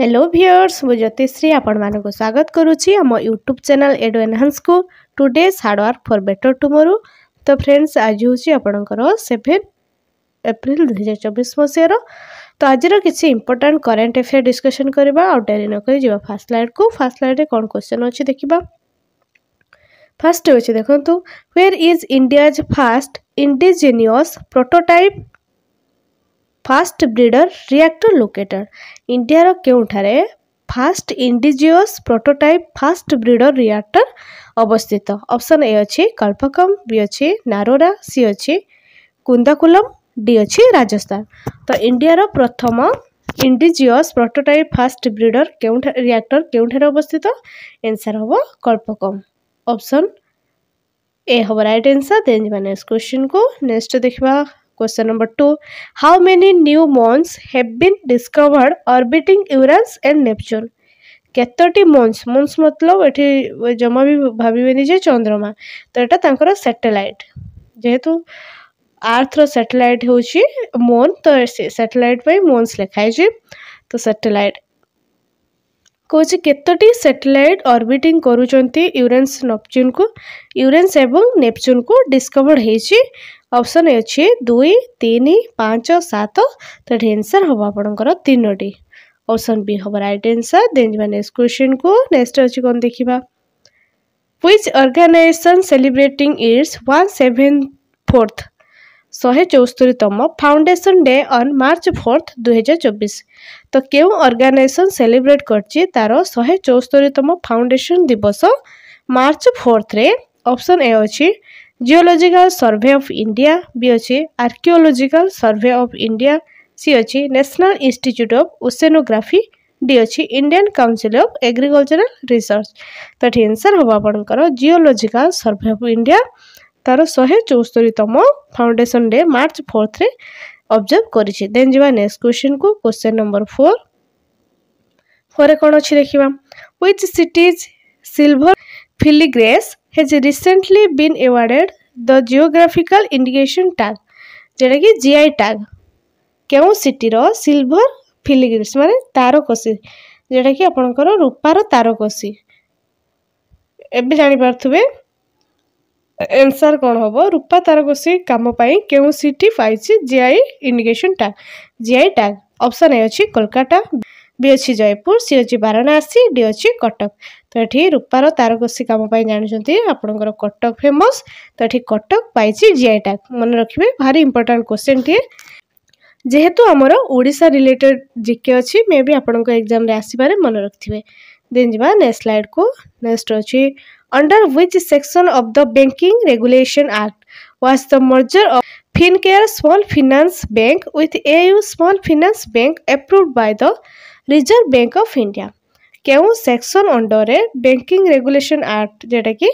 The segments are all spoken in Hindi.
ହ୍ୟାଲୋ ଭିୟର୍ସ ମୁଁ ଜ୍ୟୋତିଶ୍ରୀ ଆପଣମାନଙ୍କୁ ସ୍ୱାଗତ କରୁଛି ଆମ ୟୁଟ୍ୟୁବ୍ ଚ୍ୟାନେଲ୍ ଏଡ଼ୁ ଏନ୍ହାନ୍ସକୁ today hard work for better tomorrow ତ ଫ୍ରେଣ୍ଡସ୍ ଆଜି ହେଉଛି ଆପଣଙ୍କର ସେଭେନ୍ ଏପ୍ରିଲ ଦୁଇହଜାର ଚବିଶ ମସିହାର ତ ଆଜିର କିଛି ଇମ୍ପୋର୍ଟାଣ୍ଟ କରେଣ୍ଟ ଆଫେୟାର ଡିସ୍କସନ୍ କରିବା ଆଉ ଡେରି ନକରି ଯିବା ଫାର୍ଷ୍ଟ ଲାଇଡ଼୍କୁ ଫାର୍ଷ୍ଟ ଲାଇଡ଼୍ରେ କ'ଣ କ୍ୱେଶ୍ଚନ୍ ଅଛି ଦେଖିବା ଫାର୍ଷ୍ଟ ହେଉଛି ଦେଖନ୍ତୁ where is India's first indigenous prototype fast breeder reactor located ଇଣ୍ଡିଆର କେଉଁଠାରେ fast indigenous prototype fast breeder reactor ଅବସ୍ଥିତ ଅପସନ୍ ଏ ଅଛି କଳ୍ପକମ୍ ବି ଅଛି ନାରୋରା ସି ଅଛି କୁନ୍ଦାକୁଲମ୍ ଡି ଅଛି ରାଜସ୍ଥାନ ତ ଇଣ୍ଡିଆର ପ୍ରଥମ ଇଣ୍ଡିଜିଅସ୍ ପ୍ରୋଟୋଟାଇପ୍ ଫାଷ୍ଟ ବ୍ରିଡର୍ କେଉଁଠାରେ ରିଆକ୍ଟର କେଉଁଠାରେ ଅବସ୍ଥିତ ଏନ୍ସର୍ ହେବ କଳ୍ପକମ୍ ଅପସନ୍ ଏ ହେବ ରାଇଟ୍ ଆନ୍ସର୍ ଦେନ୍ ଯିବା ନେକ୍ସଟ କ୍ୱେଶ୍ଚିନ୍କୁ ନେକ୍ସଟ ଦେଖିବା question number two how many new moons have been discovered orbiting Uranus and Neptune कतोटी मन्स मन्स मतलब ये जमा भी भावेन जे चंद्रमा तो यहाँ सैटेलैट जेहेतु आर्थर सैटेलैट हूँ मोन तो सैटेलैट पर मोन्स लिखाई तो सैटेलैट कौच कतोटी सैटेलैट अर्बिटिंग करूँ यूरेन्स नपच्यून को यूरेन्स और नेपच्यून को डिस्कवर्ड हो ଅପସନ୍ ଅଛି ଦୁଇ ତିନି ପାଞ୍ଚ ସାତ ତେଠି ଏନ୍ସର୍ ହେବ ଆପଣଙ୍କର ତିନୋଟି ଅପସନ୍ ବି ହେବ ରାଇଟ୍ ଏନ୍ସର୍ ଦେନ୍ ଯିବା ନେକ୍ସଟ କ୍ୱେଶ୍ଚିନ୍କୁ ନେକ୍ସଟ ଅଛି କ'ଣ ଦେଖିବା which organization celebrating its one seven fourth ଶହେ ଚଉସ୍ତରୀତମ foundation day on March fourth ଦୁଇହଜାର ଚବିଶ ତ କେଉଁ ଅର୍ଗାନାଇଜେସନ୍ ସେଲିବ୍ରେଟ୍ କରିଛି ତା'ର ଶହେ ଚଉସ୍ତରୀତମ ଫାଉଣ୍ଡେସନ୍ ଦିବସ ମାର୍ଚ୍ଚ ଫୋର୍ଥରେ ଅପସନ୍ ଏ ଅଛି Geological Survey of India B ଅଛି Archaeological Survey of India C ଅଛି National Institute of Oceanography D ଅଛି Indian Council of Agricultural Research ତ ଏଠି ଏନ୍ସର୍ ହେବ ଆପଣଙ୍କର ଜିଓଲୋଜିକାଲ ସର୍ଭେ ଅଫ୍ ଇଣ୍ଡିଆ ତାର ଶହେ ଚଉସ୍ତରୀତମ ଫାଉଣ୍ଡେସନ୍ ଡେ ମାର୍ଚ୍ଚ ଫୋର୍ଥରେ ଅବଜର୍ଭ କରିଛି ଦେନ୍ ଯିବା ନେକ୍ସଟ କ୍ୱେଶ୍ଚିନ୍କୁ କ୍ୱେଶ୍ଚିନ୍ ନମ୍ବର ଫୋର୍ ପରେ କ'ଣ ଅଛି ଦେଖିବା which city's silver Philly has recently been been awarded geographical indication tag যেটা কি জিআই ট্যাগ কেউ সিটির সিলভর ফিলিগ্রিস মানে তারকসি যেটা কি আপনার রূপার তারকসি এবে জাঁপারে এনসার কম হব রূপা তারকসী কামপাই কেউ সিটি পাইছে GI indication tag GI tag option A অছি কলকাতা ବି ଅଛି ଜୟପୁର ସି ଅଛି ବାରଣାସୀ ଡି ଅଛି କଟକ ତ ଏଠି ରୂପାର ତାରକସି କାମ ପାଇଁ ଜାଣିଛନ୍ତି ଆପଣଙ୍କର କଟକ ଫେମସ୍ ତ ଏଠି କଟକ ପାଇଛି ଜିଆଇ ଟ୍ୟାଗ୍ ମନେ ରଖିବେ ଭାରି ଇମ୍ପୋର୍ଟାଣ୍ଟ କ୍ୱେଶ୍ଚିନ୍ଟିଏ ଯେହେତୁ ଆମର ଓଡ଼ିଶା ରିଲେଟେଡ୍ କେ ଅଛି ମେ ବି ଆପଣଙ୍କ ଏକ୍ଜାମ୍ରେ ଆସିବାରେ ମନେ ରଖିଥିବେ ଦେନ୍ ଯିବା ନେକ୍ସଟ ସ୍ଲାଇଡ଼୍କୁ ନେକ୍ସଟ ଅଛି under which section of the banking regulation act was the merger of Fincare small finance bank with A U small finance bank approved by the Reserve Bank of India କେଉଁ ସେକ୍ସନ୍ ଅଣ୍ଡରରେ ବ୍ୟାଙ୍କିଂ ରେଗୁଲେସନ୍ ଆକ୍ଟ ଯେଉଁଟାକି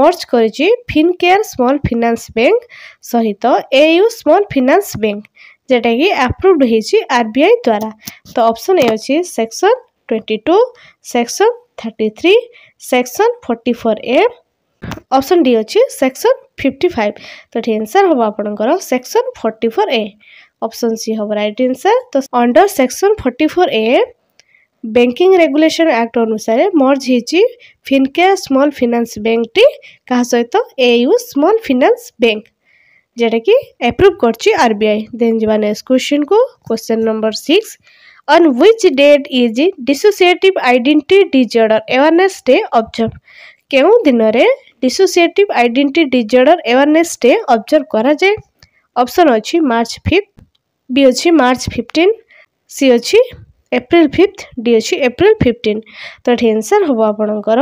ମର୍ଜ କରିଛି ଫିନକେୟାର ସ୍ମଲ୍ ଫିନାନ୍ସ ବ୍ୟାଙ୍କ ସହିତ A U small finance bank ଯେଉଁଟାକି ଆପ୍ରୁଭ୍ଡ ହେଇଛି ଆର୍ ବି ଆଇ ଦ୍ୱାରା ତ ଅପସନ୍ ଏ ଅଛି section twenty two section thirty three section forty four A option D ଅଛି ସେକ୍ସନ୍ ଫିଫ୍ଟି ଫାଇଭ୍ ତ ଏଠି ଆନ୍ସର୍ ହେବ ଆପଣଙ୍କର section forty four A option C हम रईट आंसर तो under section forty four A banking regulation act अनुसार मर्ज हो फिनके स्मल फिनान्स बैंक टी का सहित A U small finance bank जेटा कि एप्रुव कर आरबीआई देन जी नेक्स्ट क्वेश्चन को question number six on which date is dissociative आईडेट डिजर्डर एवारनेस डे अब्जर्व क्यों दिन में डिसोसीएटिव आईडेट डिजर्डर एवारनेस डे अब्जर्व कराए ऑप्शन अच्छी मार्च फिफ्थ বি অছি মার্চ ফিফটিন সি অছি এপ্রিল ফিফ্থ ডি অছি এপ্রিল ফিফটিন তো এটি আনসার হব আপনার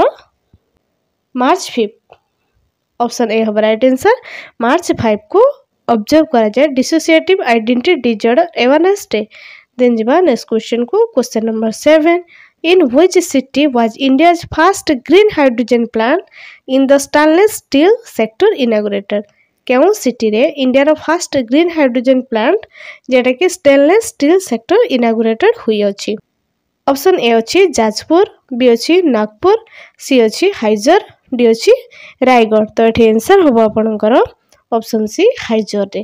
মার্চ ফিফ্থ অপশন এ হব রাইট আনসার মার্চ ফাইভ কু অবজর্ভ করা যায় dissociative identity disorder awareness day then যা নেক্সট কোশ্চেন কু question number seven In which city was India's first green hydrogen plant in the stainless steel sector inaugurated? କେଉଁ ସିଟିରେ ଇଣ୍ଡିଆର ଫାର୍ଷ୍ଟ ଗ୍ରୀନ୍ ହାଇଡ୍ରୋଜେନ୍ ପ୍ଲାଣ୍ଟ ଯେଉଁଟାକି ଷ୍ଟେନଲେସ୍ ଷ୍ଟିଲ୍ ସେକ୍ଟର ଇନାଗୁରେଟେଡ୍ ହୋଇଅଛି ଅପସନ୍ ଏ ଅଛି ଯାଜପୁର ବି ଅଛି ନାଗପୁର ସି ଅଛି ହାଇଜର ଡି ଅଛି ରାୟଗଡ଼ ତ ଏଠି ଏନ୍ସର୍ ହେବ ଆପଣଙ୍କର ଅପସନ୍ ସି ହାଇଜରରେ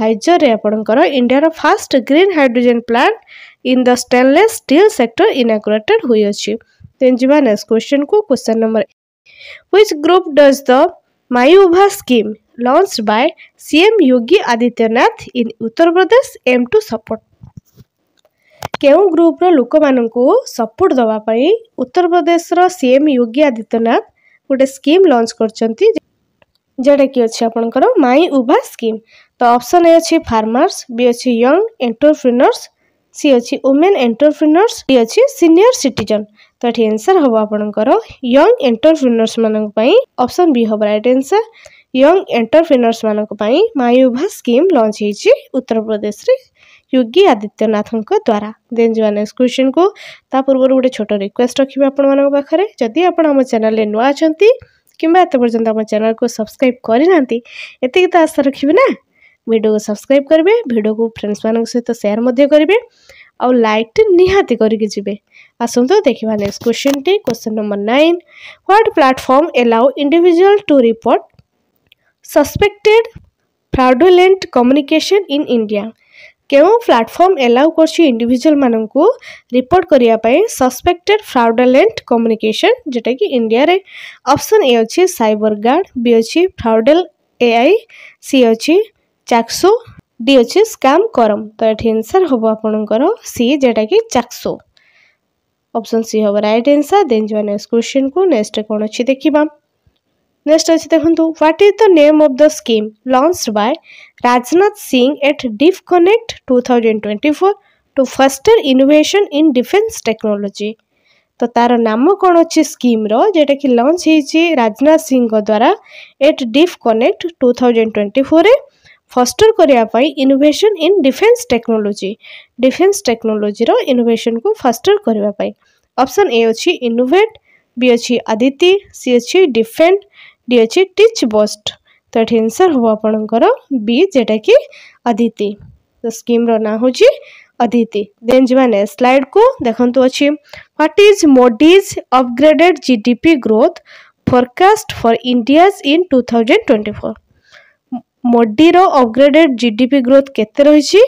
ହାଇଜରରେ ଆପଣଙ୍କର ଇଣ୍ଡିଆର first green hydrogen plant in the stainless steel sector inaugurated ହୋଇଅଛି ଦେନ୍ ଯିବା ନେକ୍ସଟ କ୍ୱେଶ୍ଚନକୁ question number which group does the myuva scheme launched by CM Yogi Adityanath in Uttar Pradesh aimed to support. କେଉଁ ଗ୍ରୁପ୍ର ଲୋକମାନଙ୍କୁ ସପୋର୍ଟ ଦେବା ପାଇଁ ଉତ୍ତରପ୍ରଦେଶର ସିଏମ୍ ୟୋଗୀ ଆଦିତ୍ୟନାଥ ଗୋଟେ ସ୍କିମ୍ ଲଞ୍ଚ କରିଛନ୍ତି ଯେଉଁଟାକି ଅଛି ଆପଣଙ୍କର ମାଇ ଉଭା ସ୍କିମ୍ ତ ଅପସନ୍ ଏ ଅଛି ଫାର୍ମର୍ସ ବି ଅଛି ୟଙ୍ଗ ଏଣ୍ଟରପ୍ରିନର୍ସ ସି ଅଛି ଓମେନ୍ ଏଣ୍ଟରପ୍ରିନର୍ସ ବି ଅଛି ସିନିୟର ସିଟିଜନ୍ ତ ଏଠି ଆନ୍ସର୍ ହେବ ଆପଣଙ୍କର ୟଙ୍ଗ ଏଣ୍ଟରପ୍ରିନର୍ସମାନଙ୍କ ପାଇଁ ଅପସନ୍ ବି ହେବ ରାଇଟ୍ ଆନ୍ସର୍ यंग एंटरप्रेनर्स मानी ପାଇଁ स्कीम लंच उत्तर प्रदेश में योगी आदित्यनाथ द्वारा देन जो नेक्स्ट क्वेश्चन को पूर्व गोटे छोट रिक्वेस्ट रखी आपरे जदि आप चेल नुआ अच्छा किंवा एत आम चेल को सब्सक्राइब करना ये तो आशा रखिए ना भिडियो को सब्सक्राइब करेंगे भिडियो को फ्रेंड्स मान सहित सेयार करेंगे आउ लाइक निहाती कर आसतु देखा नेक्स्ट क्वेश्चन टी question number nine what platform allow individual to report suspected fraudulent communication in India କେଉଁ ପ୍ଲାଟଫର୍ମ ଏଲାଉ କରୁଛି ଇଣ୍ଡିଭିଜୁଆଲମାନଙ୍କୁ ରିପୋର୍ଟ କରିବା ପାଇଁ ସସ୍ପେକ୍ଟେଡ୍ ଫ୍ରାଉଡୁଲେଣ୍ଟ କମ୍ୟୁନିକେସନ୍ ଯେଉଁଟାକି ଇଣ୍ଡିଆରେ ଅପସନ୍ ଏ ଅଛି ସାଇବର ଗାର୍ଡ ବି ଅଛି ଫ୍ରାଉଡେଲ୍ ଏଆଇ ସି ଅଛି ଚାକ୍ସୁ ଡି ଅଛି ସ୍କାମ୍ କରମ୍ ତ ଏଠି ଆନ୍ସର୍ ହେବ ଆପଣଙ୍କର ସି ଯେଉଁଟାକି ଚାକ୍ସୁ ଅପସନ୍ ସି ହେବ ରାଇଟ୍ ଆନ୍ସର୍ ଦେନ୍ ଯିବା ନେକ୍ସଟ କ୍ୱେଶ୍ଚିନ୍କୁ ନେକ୍ସଟରେ କ'ଣ ଅଛି ଦେଖିବା ନେକ୍ସଟ ଅଛି ଦେଖନ୍ତୁ what is the name of the scheme launch by Rajnath Singh at DefConnect two thousand twenty four to foster innovation in defence technology ତ ତାର ନାମ କ'ଣ ଅଛି ସ୍କିମ୍ର ଯେଉଁଟାକି ଲଞ୍ଚ ହେଇଛି ରାଜନାଥ ସିଂଙ୍କ ଦ୍ୱାରା at DefConnect two thousand twenty ଫୋର୍ରେ ଫଷ୍ଟର କରିବା ପାଇଁ innovation in defence technology defence ଟେକ୍ନୋଲୋଜିର ଇନୋଭେସନ୍କୁ ଫଷ୍ଟର କରିବା ପାଇଁ ଅପସନ୍ ଏ ଅଛି ଇନୋଭେଟ୍ ବି ଅଛି ଆଦିତି ସି ଅଛି ଡିଫେଣ୍ଡ डी अच्छे टीच बस्ट तो ये आंसर हम आपणकर बी जेटा कि अदिति तो स्कीम रा हूँ अदिति देन जी नेक्स्ट स्लाइड को देखु अच्छी what is Moody's upgraded GDP growth forecast for India's in two thousand twenty four मोडीर अपग्रेडेड जीडीपी ग्रोथ केते रही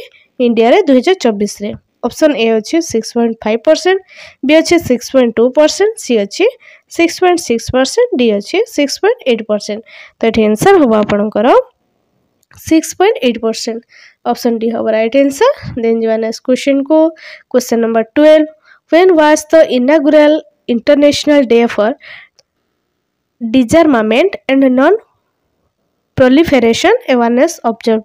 इंडिया दुई हजार चबिश অপশন ए अच्छे six point five percent B अच्छे six point two percent C অছি six point six percent D अच्छे सिक्स पॉइंट एट परसेंट तो ये আনসার हम আপনার six point eight percent option D हम रईट एनसर देन जो नेक्स्ट क्वेश्चन को question number twelve when was the inaugural international day for disarmament and non proliferation awareness observe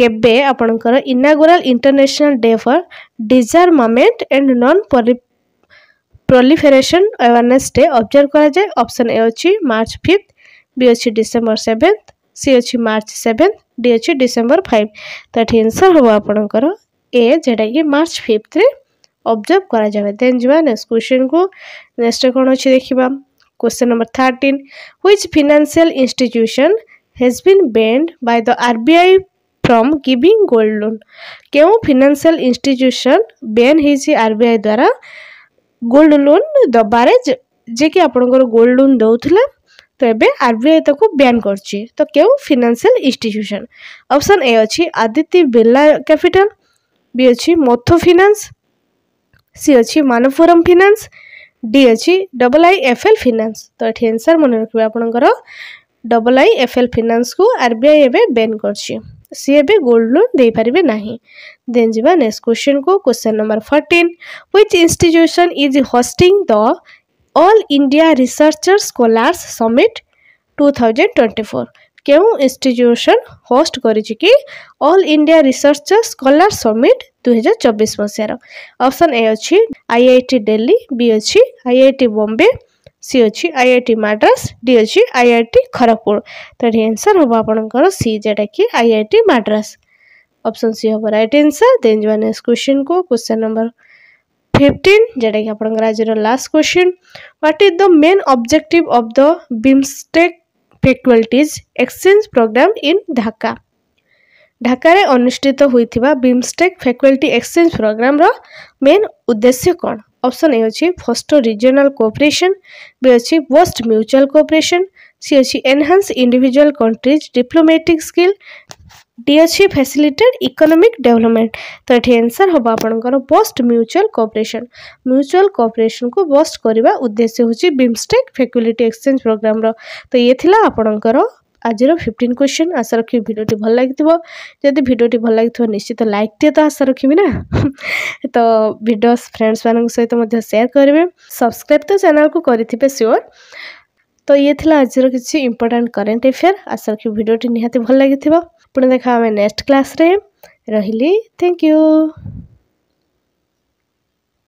କେବେ ଆପଣଙ୍କର inaugural international day for disarmament and non proliferation awareness day observe କରାଯାଏ ଅପସନ୍ ଏ ଅଛି ମାର୍ଚ୍ଚ ଫିଫ୍ଥ ବି ଅଛି ଡିସେମ୍ବର ସେଭେନ୍ଥ ସି ଅଛି ମାର୍ଚ୍ଚ ସେଭେନ୍ଥ ଡି ଅଛି ଡିସେମ୍ବର ଫାଇଭ୍ ତ ଏଠି ଏନ୍ସର୍ ହେବ ଆପଣଙ୍କର ଏ ଯେଉଁଟାକି ମାର୍ଚ୍ଚ ଫିଫ୍ଥରେ ଅବଜର୍ଭ କରାଯାଏ ଦେନ୍ ଯିବା ନେକ୍ସଟ କ୍ୱେଶ୍ଚନ୍କୁ ନେକ୍ସଟ କ'ଣ ଅଛି ଦେଖିବା question number thirteen which financial institution has been banned by the R B I from giving gold loan କେଉଁ ଫିନାନ୍ସିଆଲ ଇନଷ୍ଟିଚ୍ୟୁସନ୍ ବ୍ୟାନ୍ ହେଇଛି ଆର୍ ବି ଆଇ ଦ୍ୱାରା ଗୋଲ୍ଡ ଲୋନ୍ ଦେବାରେ ଯେ କି ଆପଣଙ୍କର ଗୋଲ୍ଡ ଲୋନ୍ ଦେଉଥିଲା ତ ଏବେ ଆର୍ ବି ଆଇ ତାକୁ ବ୍ୟାନ୍ କରିଛି ତ କେଉଁ ଫିନାନ୍ସିଆଲ ଇନଷ୍ଟିଚ୍ୟୁସନ୍ ଅପସନ୍ ଏ ଅଛି ଆଦିତ୍ୟ ବିର୍ଲା କ୍ୟାପିଟାଲ ବି ଅଛି ମଥୁ ଫିନାନ୍ସ ସି ଅଛି ମାନଫୋରମ୍ ଫିନାନ୍ସ ଡି ଅଛି double I F L finance ତ ଏଠି ଆନ୍ସର୍ ମନେ ରଖିବେ ଆପଣଙ୍କର ଡବଲ୍ ଆଇ ଏଫ୍ ଏଲ୍ ଫିନାନ୍ସକୁ ଆର୍ ବି ଆଇ ଏବେ ବ୍ୟାନ୍ କରିଛି सी एवं गोल्ड लोन दे पारे ना देन जावा नेक्स्ट क्वेश्चन को question number fourteen which institution is hosting the All India researcher scholars summit two thousand twenty four क्यों इन्यूसन होस्ट कि All India research scholar summit दुई हजार चबिस मसीहार अप्सन ए अच्छी आईआईटी दिल्ली बी अच्छी आईआईटी बॉम्बे सी अच्छी I I T Madras D अच्छी आई आई टी खड़गपुर तो ये आंसर हम आपंकर सी जेटा कि I I T Madras option C हम रईट आंसर दे नेक्स्ट क्वेश्चन को क्वेश्चन नंबर फिफ्टीन जेटा कि आप आज last question what is the main objective of the BIMSTEC faculties exchange program in Dhaka ঢাকার होता হয়ে फैकल्टी एक्सचेंज प्रोग्राम रो मेन उद्देश्य कौन অপশন এ হচি ফাস্ট রিজIONAL কোঅপারেশন বি হচি পোস্ট মিউচুয়াল কোঅপারেশন সি হচি enhance individual countries diplomatic skill D হচি ফ্যাসিলিটেটেড ইকোনমিক ডেভেলপমেন্ট তো এটি অ্যানসার হব আপনকর foster mutual cooperation mutual cooperation কো বস্ট করিবা উদ্দেশ্য হচি বিমসটেক ফেকিলিটি এক্সচেঞ্জ প্রোগ্রামর তো ইয়ে থিলা আপনকর ଆଜିର ଫିଫ୍ଟିନ୍ କ୍ୱେଶ୍ଚନ୍ ଆଶା ରଖିବି ଭିଡ଼ିଓଟି ଭଲ ଲାଗିଥିବ ଯଦି ଭିଡ଼ିଓଟି ଭଲ ଲାଗିଥିବ ନିଶ୍ଚିତ ଲାଇକ୍ ଦିଏ ତ ଆଶା ରଖିବି ନା ତ ଭିଡ଼ିଓ ଫ୍ରେଣ୍ଡସ୍ମାନଙ୍କ ସହିତ ମଧ୍ୟ ସେୟାର କରିବେ ସବସ୍କ୍ରାଇବ୍ ତ ଚ୍ୟାନେଲ୍କୁ କରିଥିବେ ସିଓର୍ ତ ଇଏ ଥିଲା ଆଜିର କିଛି ଇମ୍ପୋର୍ଟାଣ୍ଟ କରେଣ୍ଟ ଆଫେୟାର୍ ଆଶା ରଖିବି ଭିଡ଼ିଓଟି ନିହାତି ଭଲ ଲାଗିଥିବ ପୁଣି ଦେଖା ଆମେ ନେକ୍ସଟ କ୍ଲାସ୍ରେ ରହିଲି ଥ୍ୟାଙ୍କ ୟୁ